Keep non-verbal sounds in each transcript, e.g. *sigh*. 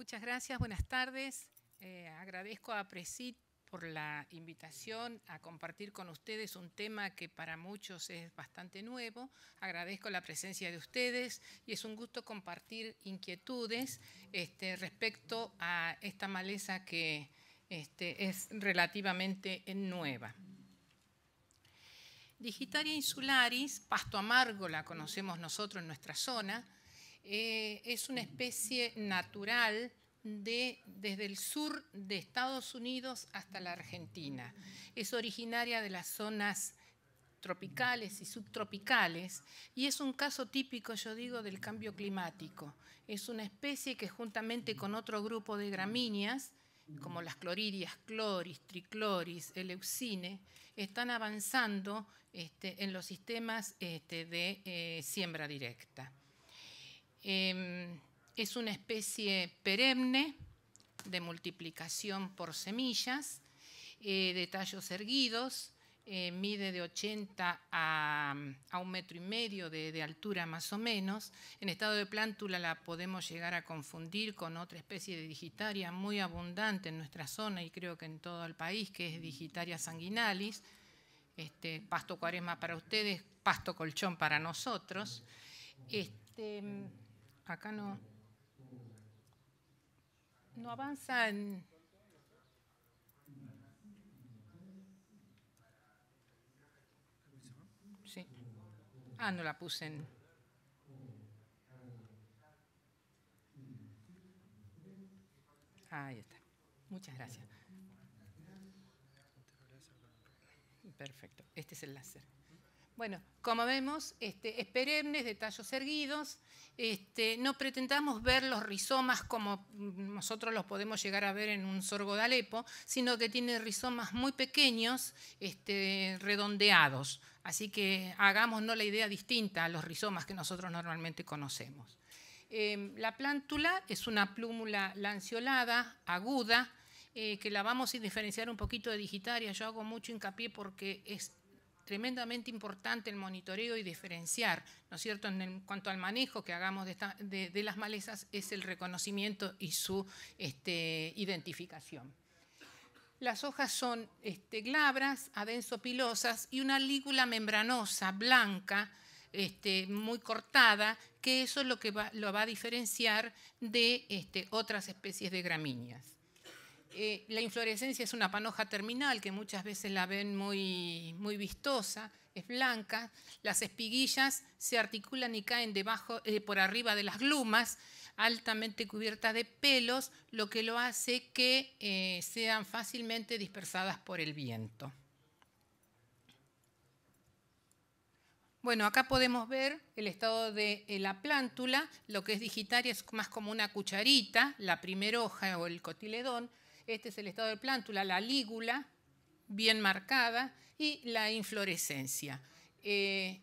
Muchas gracias, buenas tardes. Eh, agradezco a Presid por la invitación a compartir con ustedes un tema que para muchos es bastante nuevo. Agradezco la presencia de ustedes y es un gusto compartir inquietudes este, respecto a esta maleza que este, es relativamente nueva. Digitaria insularis, pasto amargo la conocemos nosotros en nuestra zona, eh, es una especie natural desde el sur de Estados Unidos hasta la Argentina. Es originaria de las zonas tropicales y subtropicales y es un caso típico, yo digo, del cambio climático. Es una especie que juntamente con otro grupo de gramíneas, como las cloridias, cloris, tricloris, eleusine, están avanzando este, en los sistemas este, de eh, siembra directa. Em, es una especie perenne de multiplicación por semillas, eh, de tallos erguidos, eh, mide de 80 a, un metro y medio de, altura más o menos. En estado de plántula la podemos llegar a confundir con otra especie de digitaria muy abundante en nuestra zona y creo que en todo el país, que es digitaria sanguinalis. Este, pasto cuaresma para ustedes, pasto colchón para nosotros. Este, acá no, no avanzan. Sí. Ah, no la puse en... Ahí está. Muchas gracias. Perfecto. Este es el láser. Bueno, como vemos, este, es perenne, de tallos erguidos. Este, no pretendamos ver los rizomas como nosotros los podemos llegar a ver en un sorgo de Alepo, sino que tiene rizomas muy pequeños, este, redondeados. Así que no la idea distinta a los rizomas que nosotros normalmente conocemos. Em, la plántula es una plúmula lanceolada, aguda, eh, que la vamos a diferenciar un poquito de digitaria. Yo hago mucho hincapié porque es tremendamente importante el monitoreo y diferenciar, ¿no es cierto?, en, cuanto al manejo que hagamos de, las malezas, es el reconocimiento y su este, identificación. Las hojas son este, glabras, adensopilosas y una lígula membranosa, blanca, este, muy cortada, que eso es lo que lo va a diferenciar de este, otras especies de gramíneas. Eh, la inflorescencia es una panoja terminal que muchas veces la ven muy, vistosa, es blanca. Las espiguillas se articulan y caen debajo, eh, por arriba de las glumas, altamente cubiertas de pelos, lo que lo hace que eh, sean fácilmente dispersadas por el viento. Bueno, acá podemos ver el estado de la plántula, lo que es digitaria es más como una cucharita, la primera hoja o el cotiledón, este es el estado de plántula, la lígula, bien marcada, y la inflorescencia. Eh,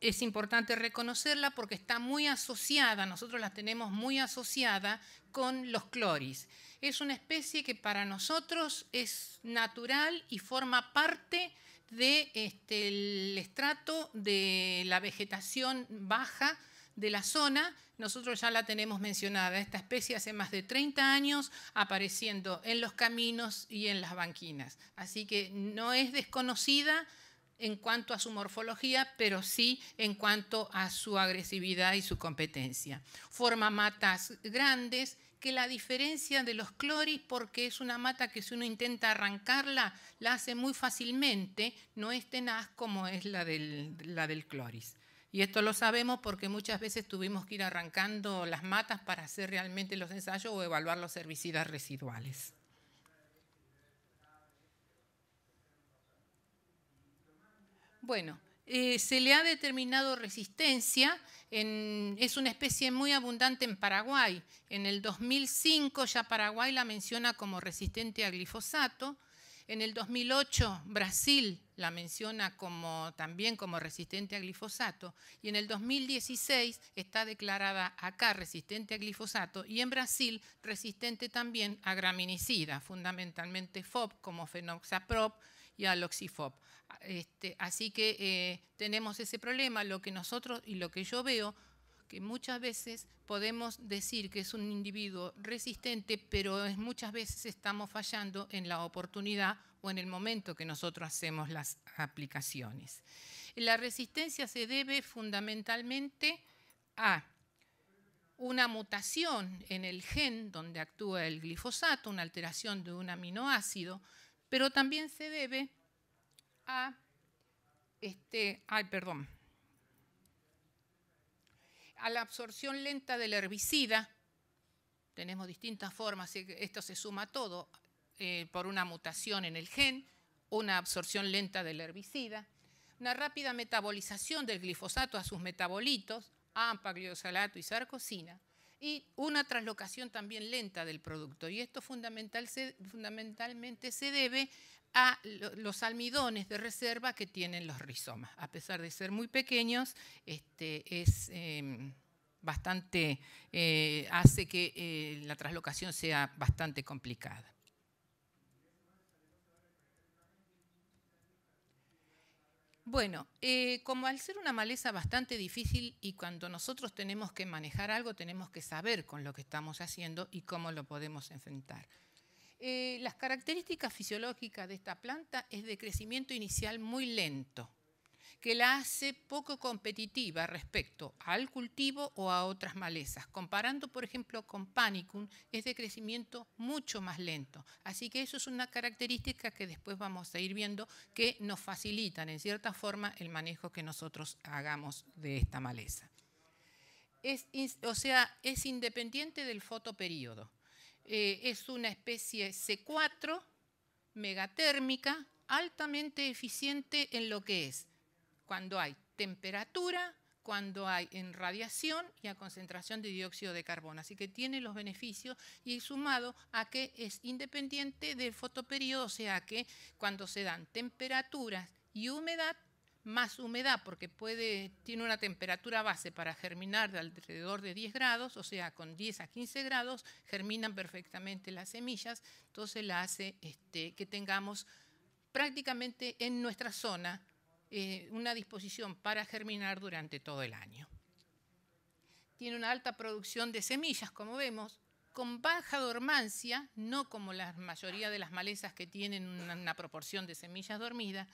es importante reconocerla porque está muy asociada, nosotros la tenemos muy asociada con los cloris. Es una especie que para nosotros es natural y forma parte del este, estrato de la vegetación baja de la zona, nosotros ya la tenemos mencionada. Esta especie hace más de 30 años apareciendo en los caminos y en las banquinas. Así que no es desconocida en cuanto a su morfología, pero sí en cuanto a su agresividad y su competencia. Forma matas grandes que la diferencia de los cloris, porque es una mata que si uno intenta arrancarla, la hace muy fácilmente, no es tenaz como es la del, la del cloris. Y esto lo sabemos porque muchas veces tuvimos que ir arrancando las matas para hacer realmente los ensayos o evaluar los herbicidas residuales. Bueno, eh, se le ha determinado resistencia, es una especie muy abundante en Paraguay. En el 2005 ya Paraguay la menciona como resistente a glifosato. En el 2008 Brasil la menciona como, también como resistente a glifosato y en el 2016 está declarada acá resistente a glifosato y en Brasil resistente también a graminicida, fundamentalmente FOB como fenoxaprop y aloxifop. Este, así que eh, tenemos ese problema, lo que nosotros y lo que yo veo que muchas veces podemos decir que es un individuo resistente, pero muchas veces estamos fallando en la oportunidad o en el momento que nosotros hacemos las aplicaciones. La resistencia se debe fundamentalmente a una mutación en el gen donde actúa el glifosato, una alteración de un aminoácido, pero también se debe a este, ay, perdón, a la absorción lenta del herbicida, tenemos distintas formas, esto se suma todo, eh, por una mutación en el gen, una absorción lenta del herbicida, una rápida metabolización del glifosato a sus metabolitos, AMPA, gliosalato y sarcosina, y una traslocación también lenta del producto. Y esto fundamentalmente se debe a los almidones de reserva que tienen los rizomas. A pesar de ser muy pequeños, este, es em, eh, hace que eh, la traslocación sea bastante complicada. Bueno, eh, como al ser una maleza bastante difícil y cuando nosotros tenemos que manejar algo, tenemos que saber con lo que estamos haciendo y cómo lo podemos enfrentar. Eh, las características fisiológicas de esta planta es de crecimiento inicial muy lento, que la hace poco competitiva respecto al cultivo o a otras malezas. Comparando, por ejemplo, con Panicum, es de crecimiento mucho más lento. Así que eso es una característica que después vamos a ir viendo que nos facilitan, en cierta forma, el manejo que nosotros hagamos de esta maleza. o sea, es independiente del fotoperíodo. Eh, es una especie C4 megatérmica altamente eficiente en lo que es cuando hay temperatura, cuando hay en radiación y a concentración de dióxido de carbono. Así que tiene los beneficios y sumado a que es independiente del fotoperiodo, o sea que cuando se dan temperaturas y humedad más humedad, porque tiene una temperatura base para germinar de alrededor de 10 grados, o sea, con 10 a 15 grados germinan perfectamente las semillas, entonces la hace este, que tengamos prácticamente en nuestra zona eh, una disposición para germinar durante todo el año. Tiene una alta producción de semillas, como vemos, con baja dormancia, no como la mayoría de las malezas que tienen una proporción de semillas dormidas,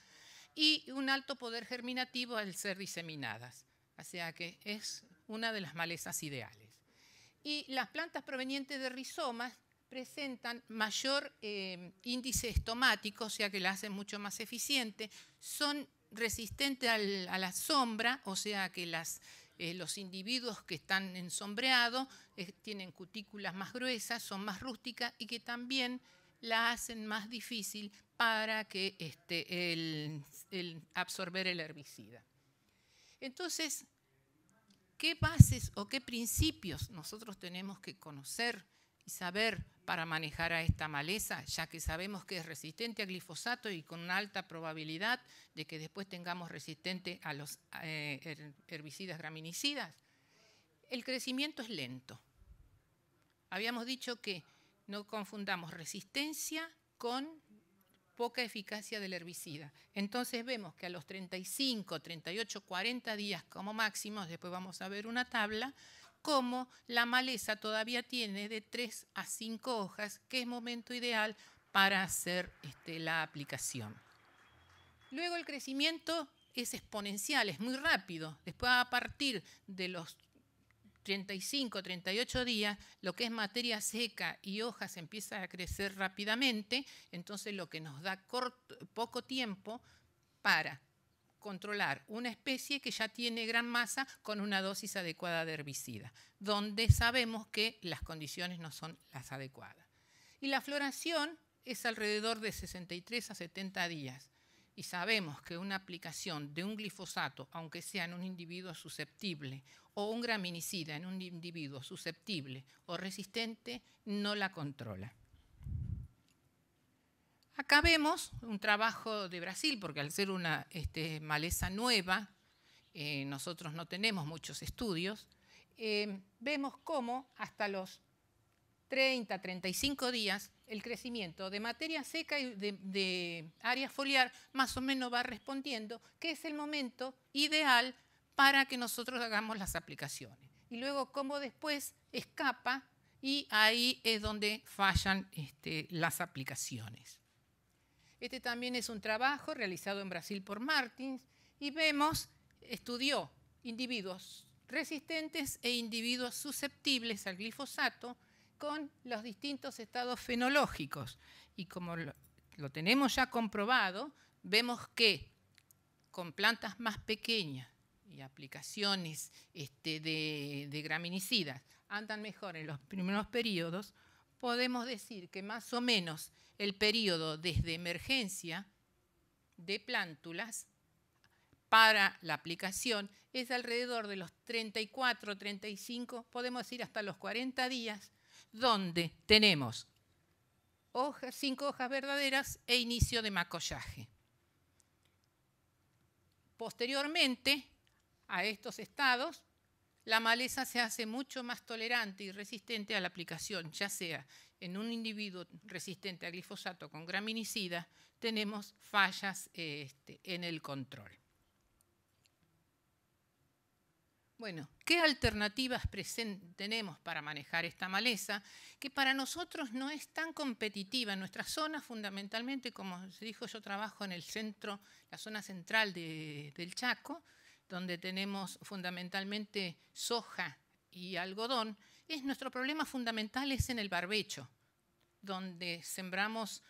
y un alto poder germinativo al ser diseminadas. O sea que es una de las malezas ideales. Y las plantas provenientes de rizomas presentan mayor eh, índice estomático, o sea que la hacen mucho más eficiente, son resistentes a la sombra, o sea que eh, los individuos que están ensombreados eh, tienen cutículas más gruesas, son más rústicas y que también la hacen más difícil para que este, el, absorber el herbicida. Entonces, ¿qué bases o qué principios nosotros tenemos que conocer y saber para manejar a esta maleza, ya que sabemos que es resistente a glifosato y con una alta probabilidad de que después tengamos resistente a los eh, herbicidas graminicidas? El crecimiento es lento. Habíamos dicho que no confundamos resistencia con poca eficacia del herbicida. Entonces vemos que a los 35, 38, 40 días como máximos, después vamos a ver una tabla, como la maleza todavía tiene de 3 a 5 hojas, que es momento ideal para hacer este, la aplicación. Luego el crecimiento es exponencial, es muy rápido. Después a partir de los 35, 38 días, lo que es materia seca y hojas empieza a crecer rápidamente, entonces lo que nos da poco tiempo para controlar una especie que ya tiene gran masa con una dosis adecuada de herbicida, donde sabemos que las condiciones no son las adecuadas. Y la floración es alrededor de 63 a 70 días y sabemos que una aplicación de un glifosato, aunque sea en un individuo susceptible, o un graminicida en un individuo susceptible o resistente, no la controla. Acá vemos un trabajo de Brasil, porque al ser una este, maleza nueva, eh, nosotros no tenemos muchos estudios, eh, vemos cómo hasta los 30, 35 días, el crecimiento de materia seca y de, áreas área foliar más o menos va respondiendo, que es el momento ideal para que nosotros hagamos las aplicaciones. Y luego cómo después escapa y ahí es donde fallan este, las aplicaciones. Este también es un trabajo realizado en Brasil por Martins y vemos, estudió individuos resistentes e individuos susceptibles al glifosato, con los distintos estados fenológicos. Y como lo, tenemos ya comprobado, vemos que con plantas más pequeñas y aplicaciones este, de, graminicidas andan mejor en los primeros periodos, podemos decir que más o menos el periodo desde emergencia de plántulas para la aplicación es alrededor de los 34, 35, podemos ir hasta los 40 días donde tenemos hojas, cinco hojas verdaderas e inicio de macollaje. Posteriormente a estos estados, la maleza se hace mucho más tolerante y resistente a la aplicación, ya sea en un individuo resistente a glifosato con graminicida, tenemos fallas este, en el control. Bueno, ¿qué alternativas tenemos para manejar esta maleza? Que para nosotros no es tan competitiva. En nuestra zona, fundamentalmente, como se dijo, yo trabajo en el centro, la zona central del Chaco, donde tenemos fundamentalmente soja y algodón. Es nuestro problema fundamental es en el barbecho, donde sembramos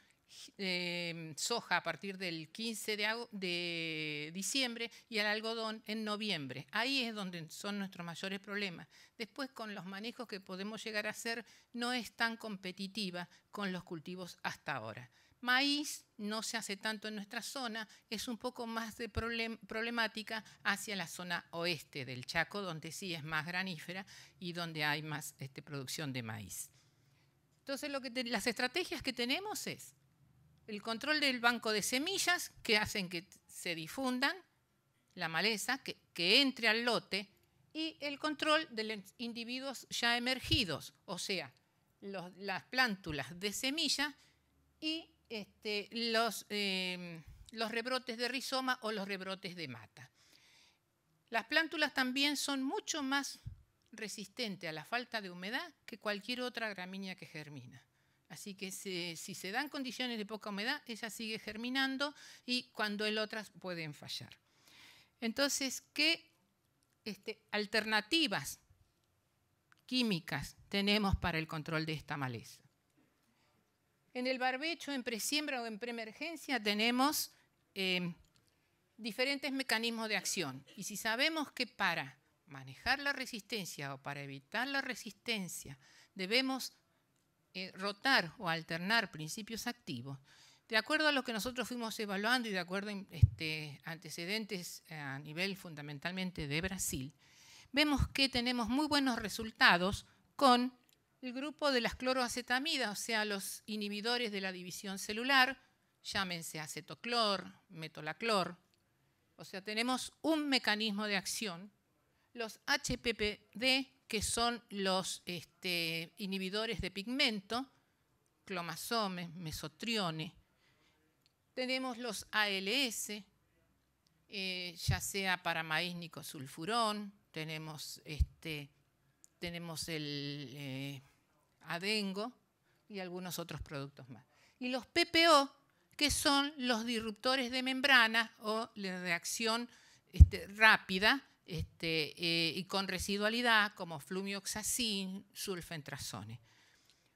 Em, soja a partir del 15 de, diciembre y al algodón en noviembre. Ahí es donde son nuestros mayores problemas. Después con los manejos que podemos llegar a hacer no es tan competitiva con los cultivos hasta ahora. Maíz no se hace tanto en nuestra zona, es un poco más de problemática hacia la zona oeste del Chaco, donde sí es más granífera y donde hay más este, producción de maíz. Entonces, lo que las estrategias que tenemos es el control del banco de semillas que hacen que se difundan la maleza, que, entre al lote, y el control de los individuos ya emergidos, o sea, las plántulas de semilla y este, los, em, los rebrotes de rizoma o los rebrotes de mata. Las plántulas también son mucho más resistentes a la falta de humedad que cualquier otra gramínea que germina. Así que si se dan condiciones de poca humedad, ella sigue germinando y cuando el otras pueden fallar. Entonces, ¿qué este, alternativas químicas tenemos para el control de esta maleza? En el barbecho, en presiembra o en preemergencia tenemos em, diferentes mecanismos de acción. Y si sabemos que para manejar la resistencia o para evitar la resistencia debemos eh, rotar o alternar principios activos, de acuerdo a lo que nosotros fuimos evaluando y de acuerdo a este, antecedentes eh, a nivel fundamentalmente de Brasil, vemos que tenemos muy buenos resultados con el grupo de las cloroacetamidas, o sea, los inhibidores de la división celular, llámense acetoclor, metolaclor. O sea, tenemos un mecanismo de acción. Los HPPD que son los este, inhibidores de pigmento, clomasomes, mesotriones. Tenemos los ALS, eh, ya sea para maíz nicosulfurón, tenemos, este, tenemos el eh, adengo y algunos otros productos más. Y los PPO, que son los disruptores de membrana o la reacción este, rápida este, eh, y con residualidad como flumioxacin, sulfentrazone.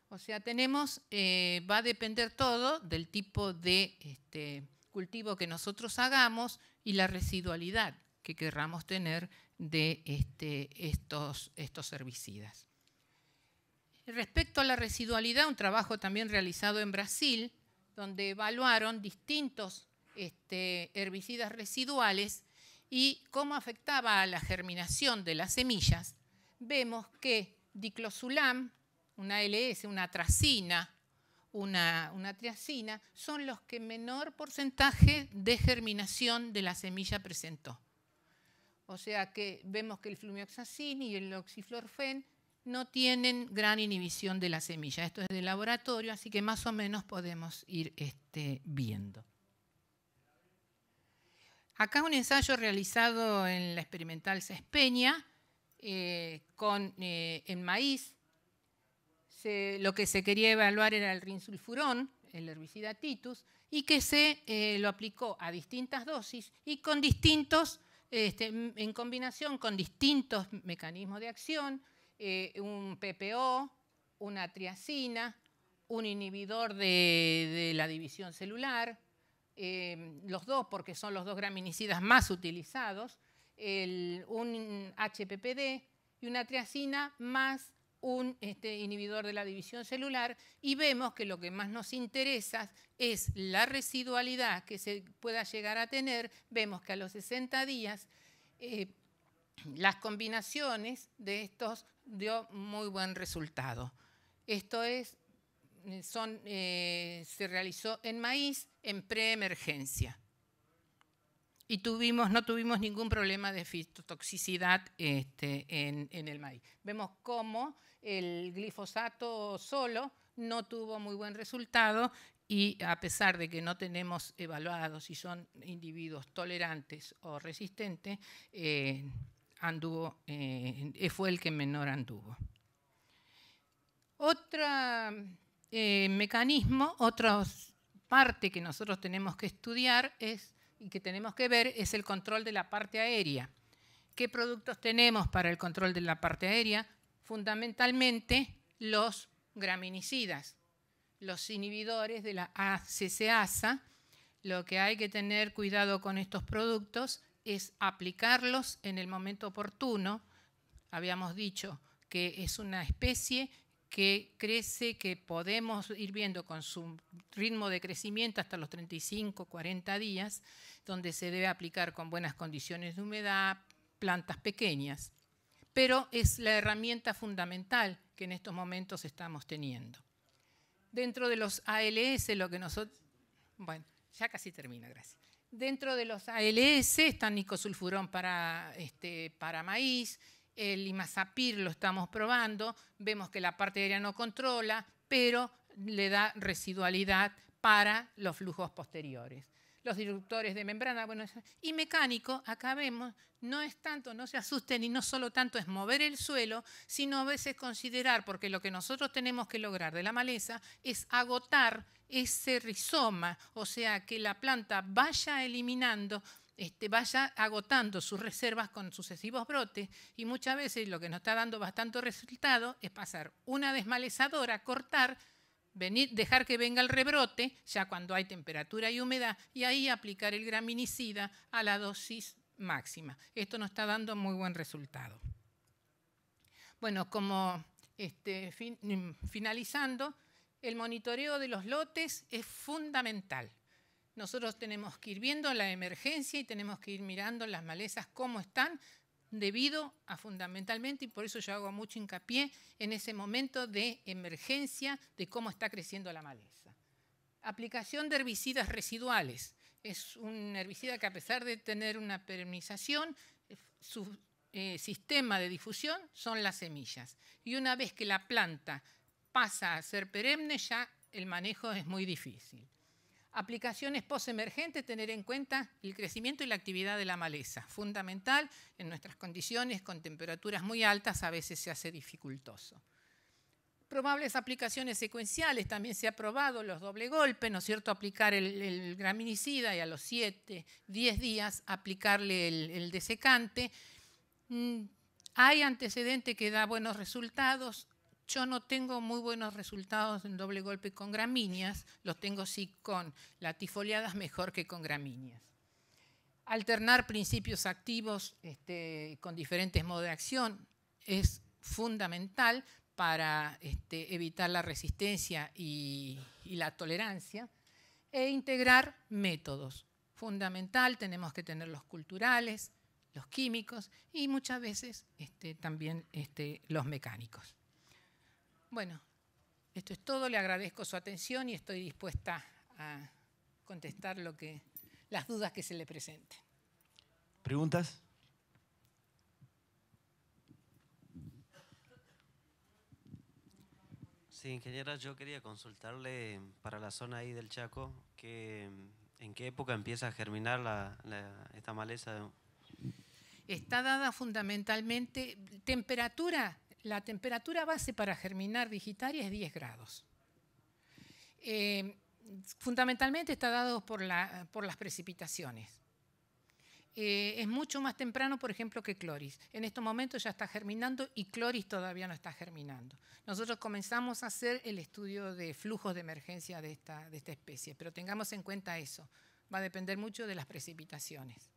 O sea, tenemos, eh, va a depender todo del tipo de este, cultivo que nosotros hagamos y la residualidad que querramos tener de este, estos, estos herbicidas. Respecto a la residualidad, un trabajo también realizado en Brasil, donde evaluaron distintos herbicidas residuales y cómo afectaba a la germinación de las semillas, vemos que diclosulam, una LS, una tracina, una, triacina, son los que menor porcentaje de germinación de la semilla presentó. O sea que vemos que el flumioxacin y el oxiflorfen no tienen gran inhibición de la semilla. Esto es de laboratorio, así que más o menos podemos ir este, viendo. Acá un ensayo realizado en la experimental Cespeña eh, eh, en maíz. lo que se quería evaluar era el rinsulfurón, el herbicida Titus, y que se eh, lo aplicó a distintas dosis y con distintos, este, en combinación con distintos mecanismos de acción, un PPO, una triacina, un inhibidor de la división celular, Em, los dos, porque son los dos graminicidas más utilizados, un HPPD y una triacina más un este, inhibidor de la división celular y vemos que lo que más nos interesa es la residualidad que se pueda llegar a tener. Vemos que a los 60 días eh, las combinaciones de estos dio muy buen resultado. Esto es eh, eh, se realizó en maíz en preemergencia. Y no tuvimos ningún problema de fitotoxicidad este, en, el maíz. Vemos cómo el glifosato solo no tuvo muy buen resultado y a pesar de que no tenemos evaluado si son individuos tolerantes o resistentes, eh, fue el que menor anduvo. Otra eh, mecanismo, otra parte que nosotros tenemos que estudiar es, y que tenemos que ver es el control de la parte aérea. ¿Qué productos tenemos para el control de la parte aérea? Fundamentalmente los graminicidas, los inhibidores de la ACCasa. Lo que hay que tener cuidado con estos productos es aplicarlos en el momento oportuno. Habíamos dicho que es una especie que crece, que podemos ir viendo con su ritmo de crecimiento hasta los 35, 40 días, donde se debe aplicar con buenas condiciones de humedad, plantas pequeñas. Pero es la herramienta fundamental que en estos momentos estamos teniendo. Dentro de los ALS, lo que nosotros... Bueno, ya casi termino, gracias. Dentro de los ALS está nicosulfurón para, este, para maíz, el imazapir lo estamos probando, vemos que la parte aérea no controla, pero le da residualidad para los flujos posteriores. Los disruptores de membrana, bueno, y mecánico, acá vemos, no es tanto, no se asusten, y no solo tanto es mover el suelo, sino a veces considerar, porque lo que nosotros tenemos que lograr de la maleza es agotar ese rizoma, o sea, que la planta vaya eliminando este, vaya agotando sus reservas con sucesivos brotes y muchas veces lo que nos está dando bastante resultado es pasar una desmalezadora, cortar, dejar que venga el rebrote, ya cuando hay temperatura y humedad, y ahí aplicar el graminicida a la dosis máxima. Esto nos está dando muy buen resultado. Bueno, como este, mm, finalizando, el monitoreo de los lotes es fundamental. Nosotros tenemos que ir viendo la emergencia y tenemos que ir mirando las malezas cómo están debido a fundamentalmente, y por eso yo hago mucho hincapié en ese momento de emergencia de cómo está creciendo la maleza. Aplicación de herbicidas residuales. Es un herbicida que a pesar de tener una permisación, eh, su eh, sistema de difusión son las semillas. Y una vez que la planta pasa a ser perenne, ya el manejo es muy difícil. Aplicaciones post-emergentes, tener en cuenta el crecimiento y la actividad de la maleza. Fundamental, en nuestras condiciones con temperaturas muy altas a veces se hace dificultoso. Probables aplicaciones secuenciales, también se ha probado los doble golpe, ¿no es cierto? Aplicar el, graminicida y a los 7, 10 días aplicarle el, desecante. Mm, hay antecedente que da buenos resultados, yo no tengo muy buenos resultados en doble golpe con gramíneas, los tengo sí con latifoliadas mejor que con gramíneas. Alternar principios activos este, con diferentes modos de acción es fundamental para este, evitar la resistencia y, la tolerancia e integrar métodos. Fundamental, tenemos que tener los culturales, los químicos y muchas veces este, también los mecánicos. Bueno, esto es todo. Le agradezco su atención y estoy dispuesta a contestar lo que, las dudas que se le presenten. ¿Preguntas? Sí, ingeniera, yo quería consultarle para la zona ahí del Chaco, que, ¿en qué época empieza a germinar esta maleza? Está dada fundamentalmente temperatura la temperatura base para germinar digitaria es 10 grados. Eh, fundamentalmente está dado por, las precipitaciones. Eh, es mucho más temprano, por ejemplo, que Cloris. En estos momentos ya está germinando y Cloris todavía no está germinando. Nosotros comenzamos a hacer el estudio de flujos de emergencia de esta especie, pero tengamos en cuenta eso. Va a depender mucho de las precipitaciones.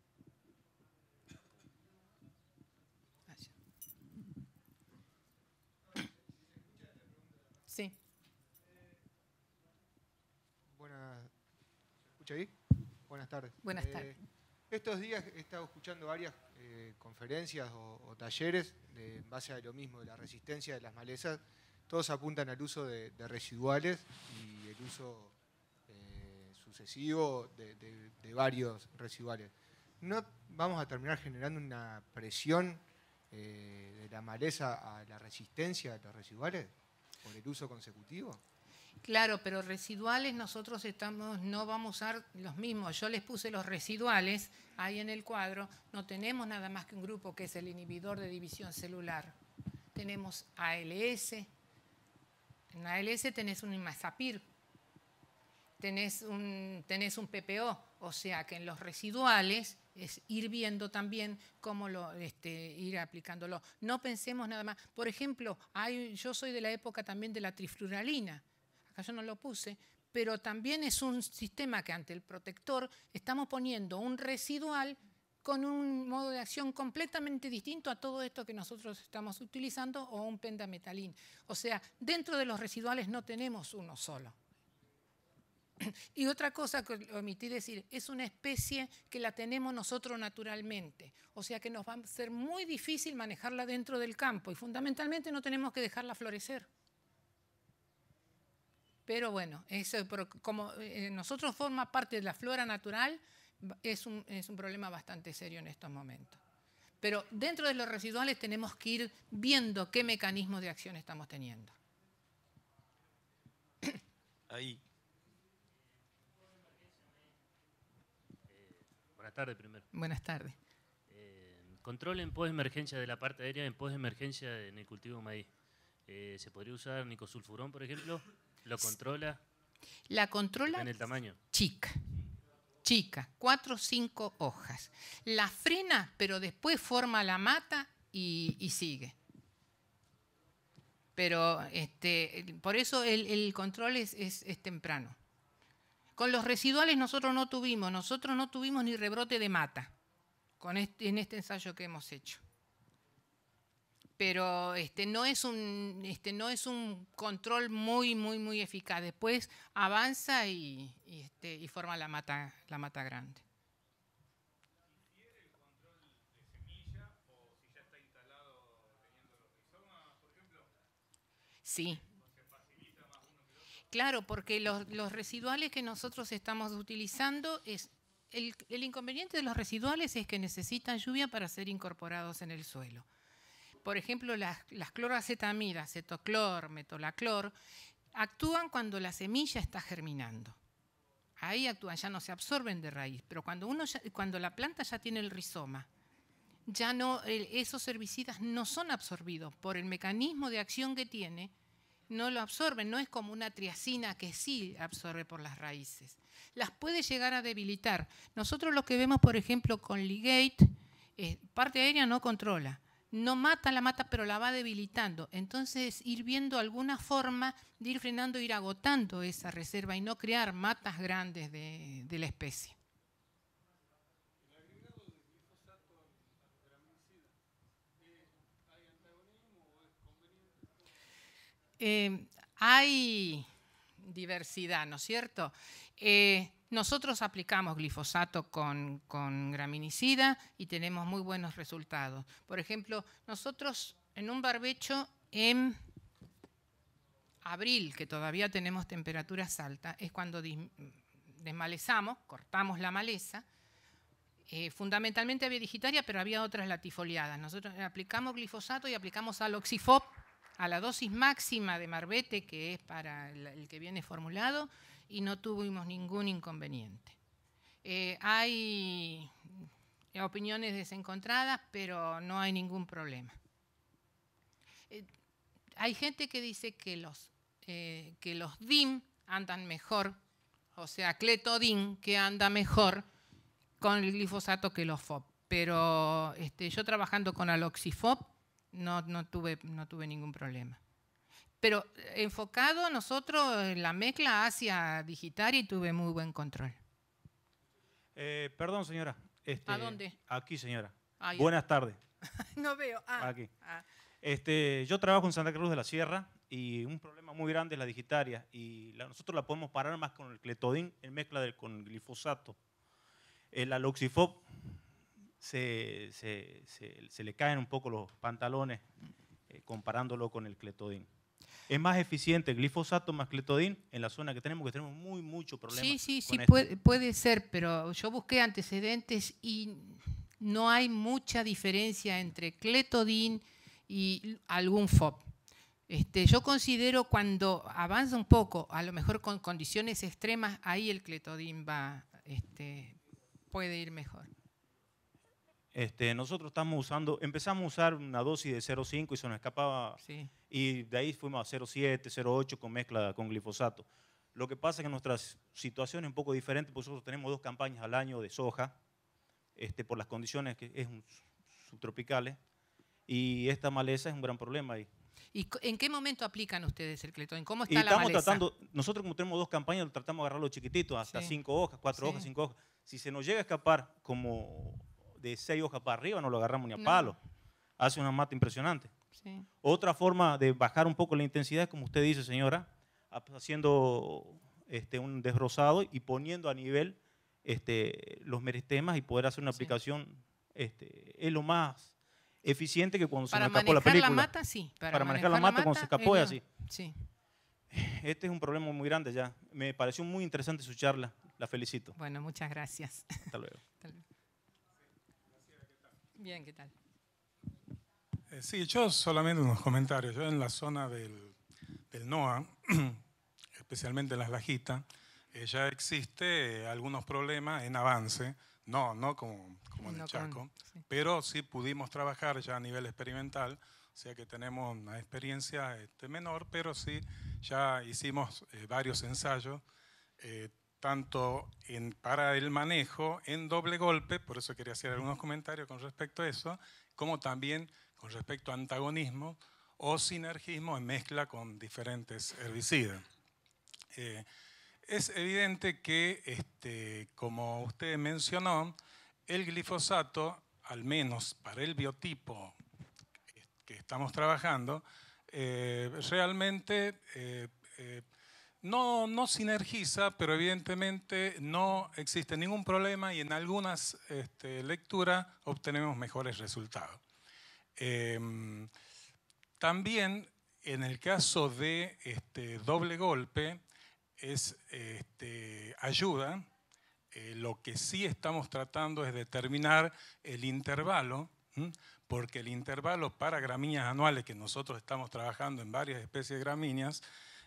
Buenas tardes. Buenas eh, tardes. estos días he estado escuchando varias eh, conferencias o, talleres en base a lo mismo, de la resistencia de las malezas. Todos apuntan al uso de, residuales y el uso eh, sucesivo de, de, varios residuales. ¿No vamos a terminar generando una presión de la maleza a la resistencia de los residuales por el uso consecutivo? Claro, pero residuales nosotros estamos, no vamos a usar los mismos. Yo les puse los residuales ahí en el cuadro. No tenemos nada más que un grupo que es el inhibidor de división celular. Tenemos ALS. En ALS tenés un imazapir. Tenés un, tenés un PPO. O sea que en los residuales es ir viendo también cómo lo, este, ir aplicándolo. No pensemos nada más. Por ejemplo, yo soy de la época también de la trifluralina yo no lo puse, pero también es un sistema que ante el protector estamos poniendo un residual con un modo de acción completamente distinto a todo esto que nosotros estamos utilizando o un pendametalín. O sea, dentro de los residuales no tenemos uno solo. Y otra cosa que omití decir, es una especie que la tenemos nosotros naturalmente, o sea que nos va a ser muy difícil manejarla dentro del campo y fundamentalmente no tenemos que dejarla florecer. Pero bueno, eso, como eh, nosotros forma parte de la flora natural, es un, es un problema bastante serio en estos momentos. Pero dentro de los residuales tenemos que ir viendo qué mecanismos de acción estamos teniendo. *coughs* Ahí. Eh, buenas tardes, primero. Buenas tardes. Eh, control en post-emergencia de la parte aérea en post-emergencia en el cultivo de maíz. Eh, ¿Se podría usar nicosulfurón, por ejemplo? ¿Lo controla? La controla. ¿En el tamaño? Chica. Chica, cuatro o cinco hojas. La frena, pero después forma la mata y, sigue. Pero este, por eso el, control es, es, es temprano. Con los residuales nosotros no tuvimos, nosotros no tuvimos ni rebrote de mata con este, en este ensayo que hemos hecho pero este, no, es un, este, no es un control muy, muy, muy eficaz. Después avanza y, este, y forma la mata, la mata grande. Sí. Claro, porque los, los, residuales que nosotros estamos utilizando es... el inconveniente de los residuales es que necesitan lluvia para ser incorporados en el suelo por ejemplo, las, cloracetamidas, cetoclor, metolaclor, actúan cuando la semilla está germinando. Ahí actúan, ya no se absorben de raíz, pero cuando, uno cuando la planta ya tiene el rizoma, ya no, esos herbicidas no son absorbidos por el mecanismo de acción que tiene, no lo absorben, no es como una triacina que sí absorbe por las raíces. Las puede llegar a debilitar. Nosotros lo que vemos, por ejemplo, con Ligate, eh, parte aérea no controla, no mata, la mata, pero la va debilitando. Entonces, ir viendo alguna forma de ir frenando, ir agotando esa reserva y no crear matas grandes de, la especie. Eh, hay diversidad, ¿no es cierto? Eh, nosotros aplicamos glifosato con, graminicida y tenemos muy buenos resultados. Por ejemplo, nosotros en un barbecho en abril, que todavía tenemos temperaturas altas, es cuando desmalezamos, cortamos la maleza, eh, fundamentalmente había digitaria, pero había otras latifoliadas. Nosotros aplicamos glifosato y aplicamos aloxifop a la dosis máxima de marbete, que es para el que viene formulado, y no tuvimos ningún inconveniente. Eh, hay opiniones desencontradas, pero no hay ningún problema. Eh, hay gente que dice que los, eh, que los DIM andan mejor, o sea, cletodin que anda mejor con el glifosato que los FOP. Pero este, yo trabajando con aloxifop no, no, tuve, no tuve ningún problema pero eh, enfocado nosotros en la mezcla hacia digital y tuve muy buen control. Eh, perdón, señora. Este, ¿A dónde? Aquí, señora. Ah, Buenas tardes. *laughs* no veo. Ah, aquí. Ah. Este, yo trabajo en Santa Cruz de la Sierra y un problema muy grande es la digitaria y la, nosotros la podemos parar más con el cletodín en mezcla con glifosato. El eh, aloxifop se, le caen un poco los pantalones comparándolo con el cletodín es más eficiente glifosato más cletodin en la zona que tenemos, que tenemos muy, mucho problema. Sí, sí, sí, Puede, puede, ser, pero yo busqué antecedentes y no hay mucha diferencia entre cletodin y algún fop. Este, yo considero cuando avanza un poco, a lo mejor con condiciones extremas, ahí el cletodin va, este, puede ir mejor. Este, nosotros estamos usando, empezamos a usar una dosis de 0,5 y se nos escapaba sí y de ahí fuimos a 0,7, 0,8 con mezcla con glifosato. Lo que pasa es que nuestra situación es un poco diferente, porque nosotros tenemos dos campañas al año de soja, este, por las condiciones que es subtropicales, y esta maleza es un gran problema ahí. ¿Y en qué momento aplican ustedes el cletón? ¿Cómo está estamos la maleza? Tratando, nosotros como tenemos dos campañas, tratamos de agarrarlo chiquitito, hasta cinco hojas, cuatro hojas, cinco hojas. Si se nos llega a escapar como de seis hojas para arriba, no lo agarramos ni a palo. Hace una mata impresionante. Otra forma de bajar un poco la intensidad es como usted dice, señora, haciendo este, un desrosado y poniendo a nivel este, los meristemas y poder hacer una aplicación. Este, es lo más eficiente que cuando se me escapó la película. La mata, sí. Para, manejar, la mata, cuando se escapó es así. Este es un problema muy grande ya. Me pareció muy interesante su charla. La felicito. Bueno, muchas gracias. Hasta luego. *laughs* Hasta luego. Bien, ¿qué tal? Eh, sí, yo solamente unos comentarios. Yo en la zona del, del NOA, *clears throat* especialmente en las lajitas, eh, ya existe eh, algunos problemas en avance, no, no como, en el Chaco, pero sí pudimos trabajar ya a nivel experimental, o sea que tenemos una experiencia este, menor, pero sí ya hicimos varios ensayos tanto en, para el manejo en doble golpe, por eso quería hacer algunos comentarios con respecto a eso, como también con respecto a antagonismo o sinergismo en mezcla con diferentes herbicidas. Eh, es evidente que, este, como usted mencionó, el glifosato, al menos para el biotipo que estamos trabajando, eh, realmente eh, no, no, sinergiza, pero evidentemente no existe ningún problema y en algunas este, lecturas obtenemos mejores resultados. Em, también en el caso de este, doble golpe es este, ayuda. Eh, lo que sí estamos tratando es determinar el intervalo, porque el intervalo para gramíneas anuales, que nosotros estamos trabajando en varias especies de gramíneas,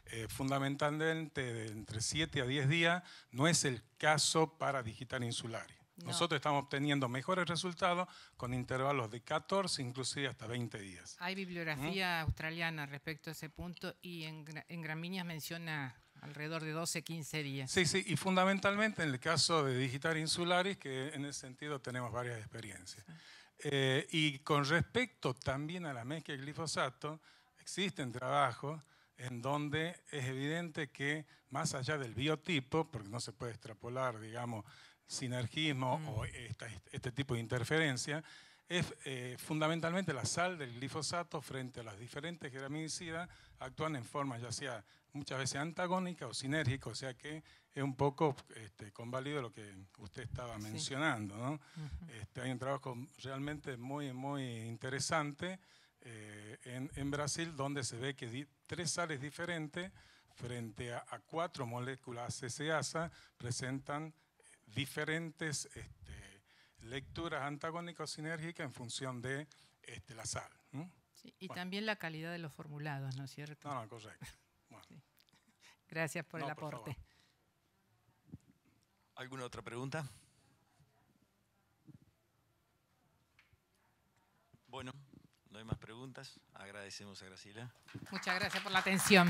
eh, fundamentalmente de entre 7 a 10 días, no es el caso para digital insular. Nosotros estamos obteniendo mejores resultados con intervalos de 14, inclusive hasta 20 días. Hay bibliografía ¿Mm? australiana respecto a ese punto y en, en menciona alrededor de 12, 15 días. Sí, sí, y fundamentalmente en el caso de Digital Insularis, que en ese sentido tenemos varias experiencias. Eh, y con respecto también a la mezcla de glifosato, existen trabajos en donde es evidente que más allá del biotipo, porque no se puede extrapolar, digamos, sinergismo o mm. este tipo de interferencia es eh, fundamentalmente la sal del glifosato frente a las diferentes graminicidas actúan en forma ya sea muchas veces antagónica o sinérgica, o sea que es un poco este, convalido lo que usted estaba mencionando. Este, hay un trabajo realmente muy, muy interesante eh, en, Brasil donde se ve que tres sales diferentes frente a, a cuatro moléculas CCASA presentan diferentes este, lecturas antagónicas o sinérgicas en función de este, la sal. y también la calidad de los formulados, ¿no es cierto? No, correcto. *laughs* Gracias por el aporte. ¿Alguna otra pregunta? Bueno, no hay más preguntas. Agradecemos a Gracila. Muchas gracias por la atención.